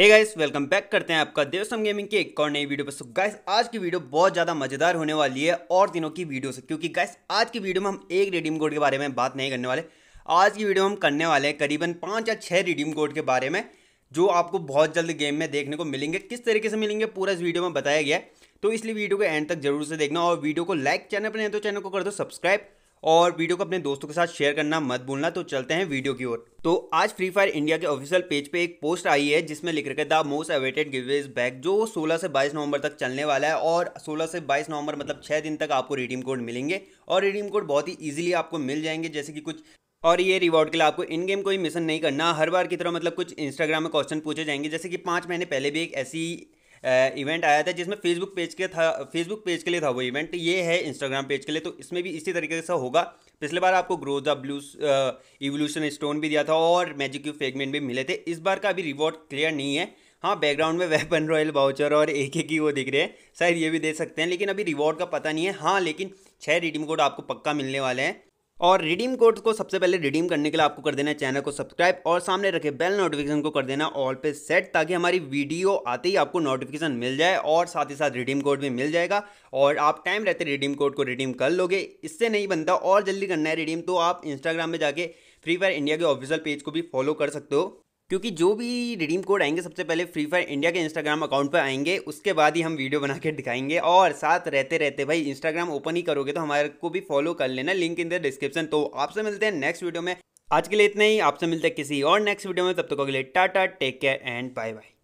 hey guys welcome back करते हैं आपका देवसम गेमिंग के एक और नई वीडियो पर सो गाइस आज की वीडियो बहुत ज़्यादा मज़ेदार होने वाली है और दिनों की वीडियो से क्योंकि गाइस आज की वीडियो में हम एक रिडीम कोड के बारे में बात नहीं करने वाले आज की वीडियो हम करने वाले हैं करीबन पाँच या छः रिडीम कोड के बारे में जो आपको बहुत जल्द गेम में देखने को मिलेंगे किस तरीके से मिलेंगे पूरा इस वीडियो में बताया गया है तो इसलिए वीडियो को एंड तक जरूर से देखना और वीडियो को लाइक चैनल पर नहीं तो चैनल को कर दो सब्सक्राइब और वीडियो को अपने दोस्तों के साथ शेयर करना मत भूलना तो चलते हैं वीडियो की ओर तो आज फ्री फायर इंडिया के ऑफिशियल पेज पे एक पोस्ट आई है जिसमें लिख रखे the most awaited giveaways is back जो 16 से 22 नवंबर तक चलने वाला है और 16 से 22 नवंबर मतलब 6 दिन तक आपको रिडीम कोड मिलेंगे और रिडीम कोड बहुत ही ईजिली आपको मिल जाएंगे जैसे कि कुछ और ये रिवॉर्ड के लिए आपको इन गेम कोई मिशन नहीं करना हर बार की तरह मतलब कुछ इंस्टाग्राम में क्वेश्चन पूछे जाएंगे जैसे कि पाँच महीने पहले भी एक ऐसी इवेंट आया था जिसमें फेसबुक पेज के था फेसबुक पेज के लिए था वो इवेंट ये है इंस्टाग्राम पेज के लिए तो इसमें भी इसी तरीके से होगा पिछले बार आपको growth the blue evolution stone भी दिया था और मैजिक यू फेगमेंट भी मिले थे इस बार का अभी रिवॉर्ड क्लियर नहीं है हाँ बैकग्राउंड में वेपन रॉयल बाउचर और एक एक ही वो दिख रहे हैं शायद ये भी दे सकते हैं लेकिन अभी रिवॉर्ड का पता नहीं है हाँ लेकिन छः रिडीम कोड आपको पक्का मिलने वाले हैं और रिडीम कोड को सबसे पहले रिडीम करने के लिए आपको कर देना है चैनल को सब्सक्राइब और सामने रखे बेल नोटिफिकेशन को कर देना ऑल पे सेट ताकि हमारी वीडियो आते ही आपको नोटिफिकेशन मिल जाए और साथ ही साथ रिडीम कोड भी मिल जाएगा और आप टाइम रहते रिडीम कोड को रिडीम कर लोगे इससे नहीं बनता और जल्दी करना है रिडीम तो आप इंस्टाग्राम में जाके फ्री फायर इंडिया के ऑफिशियल पेज को भी फॉलो कर सकते हो क्योंकि जो भी रिडीम कोड आएंगे सबसे पहले फ्री फायर इंडिया के इंस्टाग्राम अकाउंट पर आएंगे उसके बाद ही हम वीडियो बना के दिखाएंगे और साथ रहते रहते भाई इंस्टाग्राम ओपन ही करोगे तो हमारे को भी फॉलो कर लेना लिंक इन द डिस्क्रिप्शन तो आपसे मिलते हैं नेक्स्ट वीडियो में आज के लिए इतना ही आपसे मिलते हैं किसी और नेक्स्ट वीडियो में तब तक तो tata take care and bye bye